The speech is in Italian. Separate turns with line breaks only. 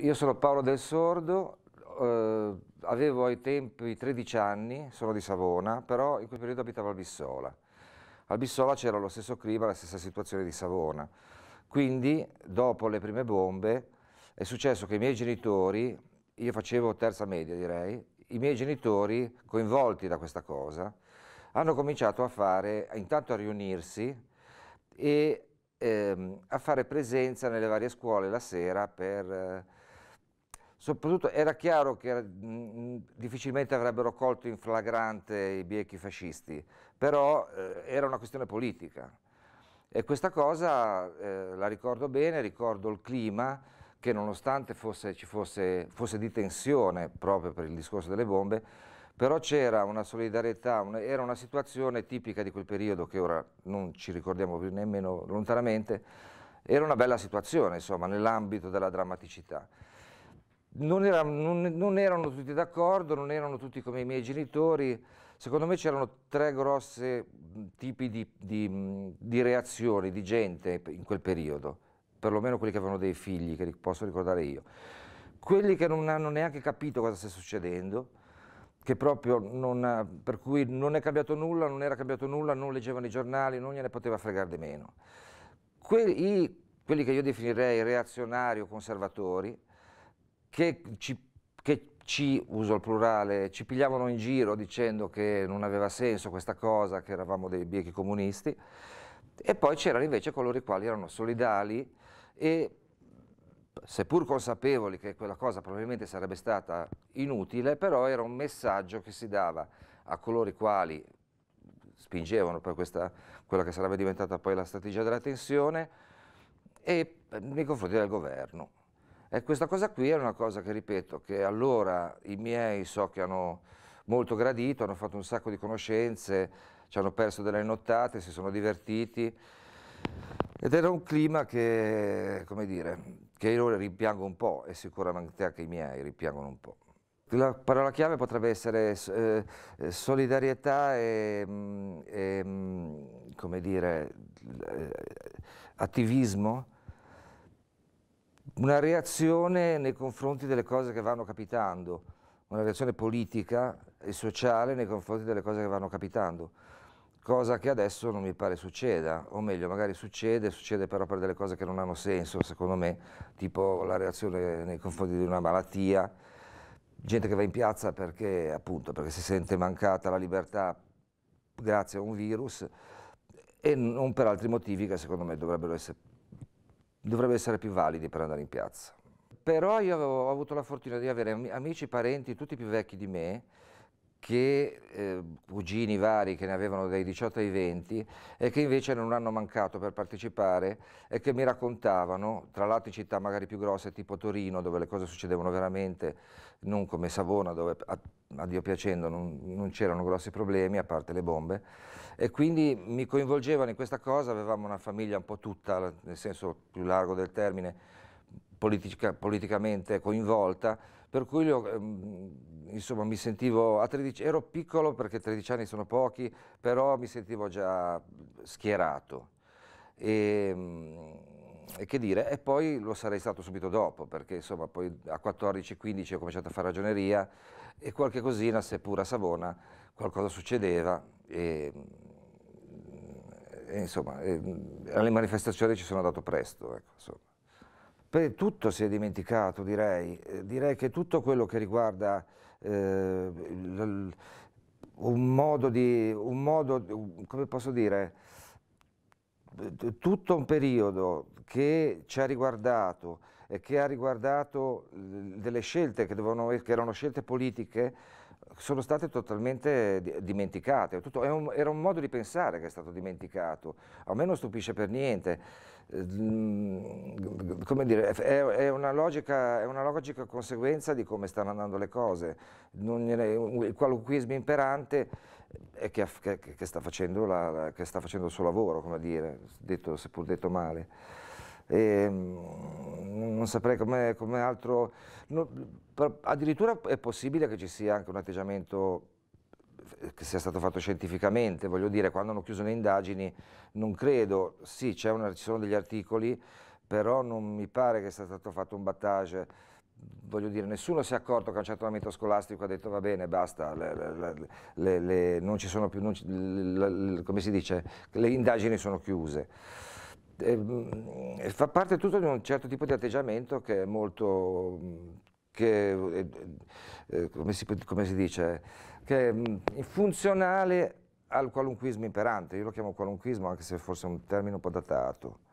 Io sono Paolo Del Sordo, eh, avevo ai tempi 13 anni, sono di Savona, però in quel periodo abitavo a Bissola. A Bissola c'era lo stesso clima, la stessa situazione di Savona. Quindi, dopo le prime bombe, è successo che i miei genitori, io facevo terza media direi, i miei genitori, coinvolti da questa cosa, hanno cominciato a fare, intanto a riunirsi e ehm, a fare presenza nelle varie scuole la sera per... Eh, Soprattutto era chiaro che mh, mm, mm, difficilmente avrebbero colto in flagrante i biechi fascisti, però eh, era una questione politica. E questa cosa eh, la ricordo bene, ricordo il clima che nonostante fosse, ci fosse, fosse di tensione proprio per il discorso delle bombe, però c'era una solidarietà, un, era una situazione tipica di quel periodo che ora non ci ricordiamo più nemmeno lontanamente, era una bella situazione insomma nell'ambito della drammaticità non, era, non, non erano tutti d'accordo, non erano tutti come i miei genitori. Secondo me c'erano tre grossi mm, tipi di, di, mm, di reazioni di gente in quel periodo, perlomeno quelli che avevano dei figli, che posso ricordare io. Quelli che non hanno neanche capito cosa sta succedendo, che proprio non per cui non è cambiato nulla, non era cambiato nulla, non leggevano i giornali, non gliene poteva fregare di meno. Quelli, quelli che io definirei reazionari o conservatori, che ci, che ci, uso il plurale, ci pigliavano in giro dicendo che non aveva senso questa cosa, che eravamo dei biechi comunisti, e poi c'erano invece coloro i quali erano solidali e seppur consapevoli che quella cosa probabilmente sarebbe stata inutile, però era un messaggio che si dava a coloro i quali spingevano per questa, quella che sarebbe diventata poi la strategia della tensione e eh, nei confronti del governo. E questa cosa qui è una cosa che, ripeto, che allora i miei so che hanno molto gradito, hanno fatto un sacco di conoscenze, ci hanno perso delle nottate, si sono divertiti. Ed era un clima che, come dire, che io rimpiango un po' e sicuramente anche i miei rimpiangono un po'. La parola chiave potrebbe essere eh, solidarietà e, mm, e, mm, come dire, eh, attivismo, una reazione nei confronti delle cose che vanno capitando, una reazione politica e sociale nei confronti delle cose che vanno capitando, cosa che adesso non mi pare succeda, o meglio magari succede, succede però per delle cose che non hanno senso secondo me, tipo la reazione nei confronti di una malattia, gente che va in piazza perché appunto perché si sente mancata la libertà grazie a un virus e non per altri motivi che secondo me dovrebbero essere dovrebbe essere più validi per andare in piazza. Però io ho avuto la fortuna di avere amici, parenti, tutti più vecchi di me, che eh, cugini vari che ne avevano dai 18 ai 20 e che invece non hanno mancato per partecipare e che mi raccontavano, tra l'altro in città magari più grosse tipo Torino dove le cose succedevano veramente, non come Savona dove a, a Dio piacendo non, non c'erano grossi problemi a parte le bombe, e quindi mi coinvolgevano in questa cosa, avevamo una famiglia un po' tutta, nel senso più largo del termine, politica, politicamente coinvolta, per cui io, ehm, insomma, mi sentivo a 13, ero piccolo perché 13 anni sono pochi, però mi sentivo già schierato. E, ehm, e che dire, e poi lo sarei stato subito dopo, perché insomma poi a 14-15 ho cominciato a fare ragioneria e qualche cosina, seppur a Savona, qualcosa succedeva e e, insomma, eh, alle manifestazioni ci sono andato presto. Ecco, per tutto si è dimenticato, direi. Eh, direi che tutto quello che riguarda eh, l, un modo di, un modo, come posso dire, tutto un periodo che ci ha riguardato e che ha riguardato delle scelte che, dovevano, che erano scelte politiche sono state totalmente dimenticate. Tutto, un, era un modo di pensare che è stato dimenticato. A me non stupisce per niente. Ehm, come dire, è, è, una logica, è una logica conseguenza di come stanno andando le cose. Non, il qualunquismo imperante che, che, che, sta la, che, sta facendo il suo lavoro, come dire, detto, seppur detto male. E, ehm, non saprei come, come altro. No, per, addirittura è possibile che ci sia anche un atteggiamento eh, che sia stato fatto scientificamente, voglio dire, quando hanno chiuso le indagini non credo, sì una, ci sono degli articoli, però non mi pare che sia stato fatto un battage, voglio dire, nessuno si è accorto che a un certo momento scolastico ha detto va bene, basta, le, le, le, non ci sono più, non, come si dice, le indagini sono chiuse eh, fa parte tutto di un certo tipo di atteggiamento che è molto, che, eh, eh come, si, come, si, dice, che è mm, funzionale al qualunquismo imperante, io lo chiamo qualunquismo anche se forse è un termine un po' datato.